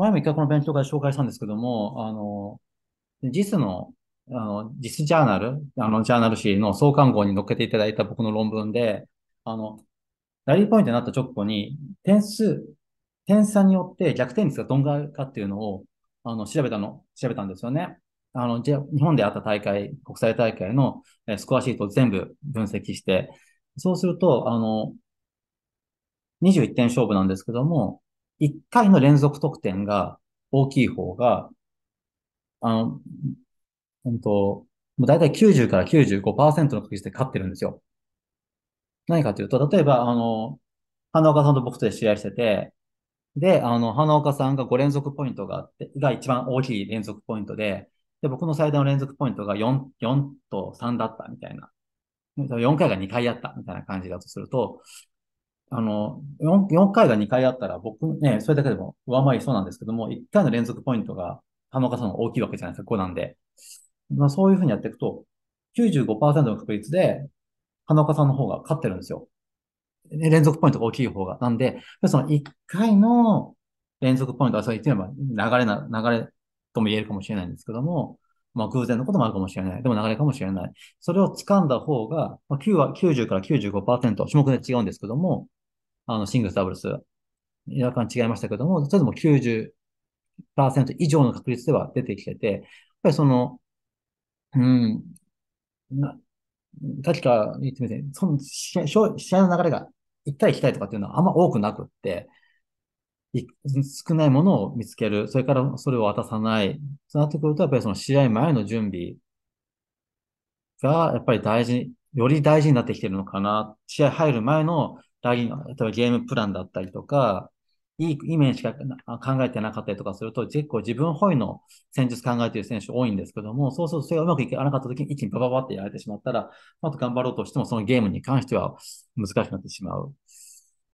前も一回この勉強会紹介したんですけども、あの、実の、あの、実ジャーナル、あの、ジャーナル誌の創刊号に載っけていただいた僕の論文で、あの、ラリーポイントになった直後に、点数、点差によって逆転率がどんぐらいかっていうのを、あの、調べたの、調べたんですよね。あの、じゃ、日本であった大会、国際大会のスコアシートを全部分析して、そうすると、あの、21点勝負なんですけども、1回の連続得点が大きい方が、あの、本んもう大体90から95%の確率で勝ってるんですよ。何かというと、例えば、あの、花岡さんと僕とで試合してて、で、あの、花岡さんが5連続ポイントがあって、が一番大きい連続ポイントで、で、僕の最大の連続ポイントが4、4と3だったみたいな。4回が2回やったみたいな感じだとすると、あの4、4回が2回あったら、僕ね、それだけでも上回りそうなんですけども、1回の連続ポイントが、花岡さんの大きいわけじゃないですか、5なんで。まあ、そういうふうにやっていくと、95%の確率で、花岡さんの方が勝ってるんですよ。連続ポイントが大きい方が。なんで、その1回の連続ポイントは、それ言ってみれば流れな、流れとも言えるかもしれないんですけども、まあ偶然のこともあるかもしれない。でも流れかもしれない。それを掴んだ方が、まあ、9は90から95%、種目で違うんですけども、あの、シングルスダブルス、若干違いましたけども、それでも90%以上の確率では出てきてて、やっぱりその、うん、な、確か言ってみて、その試合試合の流れが1対た対とかっていうのはあんま多くなくって、少ないものを見つける、それからそれを渡さない、そうなってくると、やっぱりその試合前の準備が、やっぱり大事、より大事になってきてるのかな。試合入る前のラ i n の、例えばゲームプランだったりとか、いいイメージしか考えてなかったりとかすると、結構自分本位の戦術考えている選手多いんですけども、そうするとそれがうまくいかなかった時に一気にバババってやられてしまったら、また頑張ろうとしてもそのゲームに関しては難しくなってしまう。